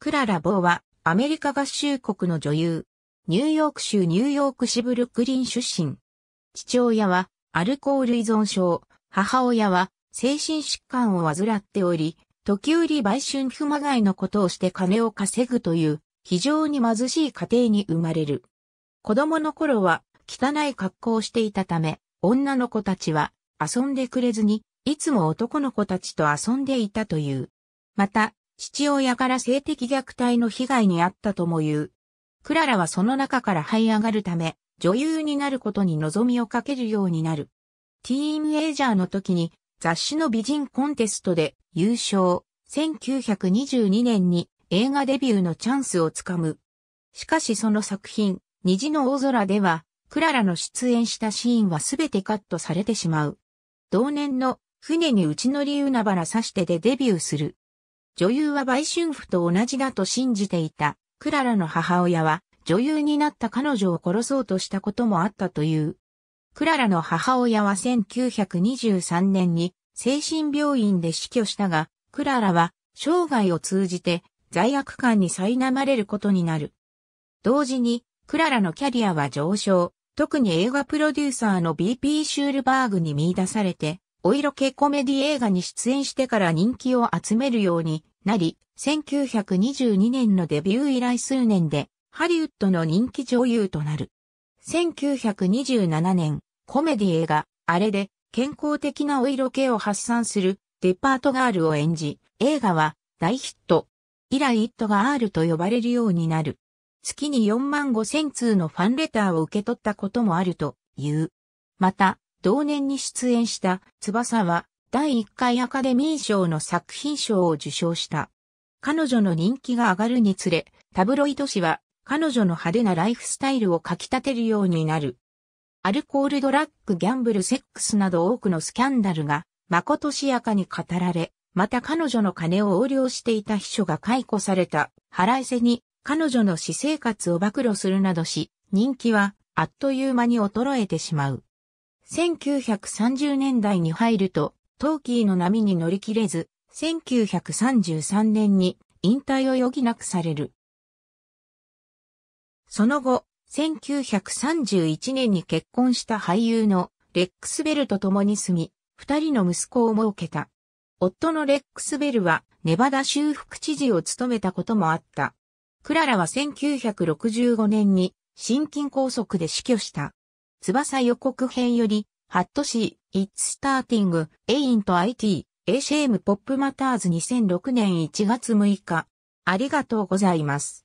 クララ・ボーは、アメリカ合衆国の女優。ニューヨーク州ニューヨークシブルクリン出身。父親は、アルコール依存症、母親は、精神疾患を患っており、時折売春不まがいのことをして金を稼ぐという、非常に貧しい家庭に生まれる。子供の頃は、汚い格好をしていたため、女の子たちは、遊んでくれずに、いつも男の子たちと遊んでいたという。また、父親から性的虐待の被害に遭ったとも言う。クララはその中から這い上がるため、女優になることに望みをかけるようになる。ティーンエイジャーの時に雑誌の美人コンテストで優勝。1922年に映画デビューのチャンスをつかむ。しかしその作品、虹の大空では、クララの出演したシーンはすべてカットされてしまう。同年の船にうち乗り海原刺してでデビューする。女優は売春婦と同じだと信じていた。クララの母親は女優になった彼女を殺そうとしたこともあったという。クララの母親は1923年に精神病院で死去したが、クララは生涯を通じて罪悪感に苛まれることになる。同時に、クララのキャリアは上昇、特に映画プロデューサーの BP シュールバーグに見出されて、お色気コメディ映画に出演してから人気を集めるようになり、1922年のデビュー以来数年で、ハリウッドの人気女優となる。1927年、コメディ映画、あれで、健康的なお色気を発散する、デパートガールを演じ、映画は、大ヒット。以来、イットガールと呼ばれるようになる。月に4万5千通のファンレターを受け取ったこともあるという。また、同年に出演した翼は第1回アカデミー賞の作品賞を受賞した。彼女の人気が上がるにつれ、タブロイド紙は彼女の派手なライフスタイルをかき立てるようになる。アルコールドラッグ、ギャンブル、セックスなど多くのスキャンダルが、まことしやかに語られ、また彼女の金を横領していた秘書が解雇された腹いせに彼女の私生活を暴露するなどし、人気はあっという間に衰えてしまう。1930年代に入ると、トーキーの波に乗り切れず、1933年に引退を余儀なくされる。その後、1931年に結婚した俳優のレックスベルと共に住み、二人の息子を設けた。夫のレックスベルはネバダ州副知事を務めたこともあった。クララは1965年に心筋梗塞で死去した。翼予告編より、ハットシー、イッツスターティング、エイントアイテ IT、ACM ポップマターズ2006年1月6日。ありがとうございます。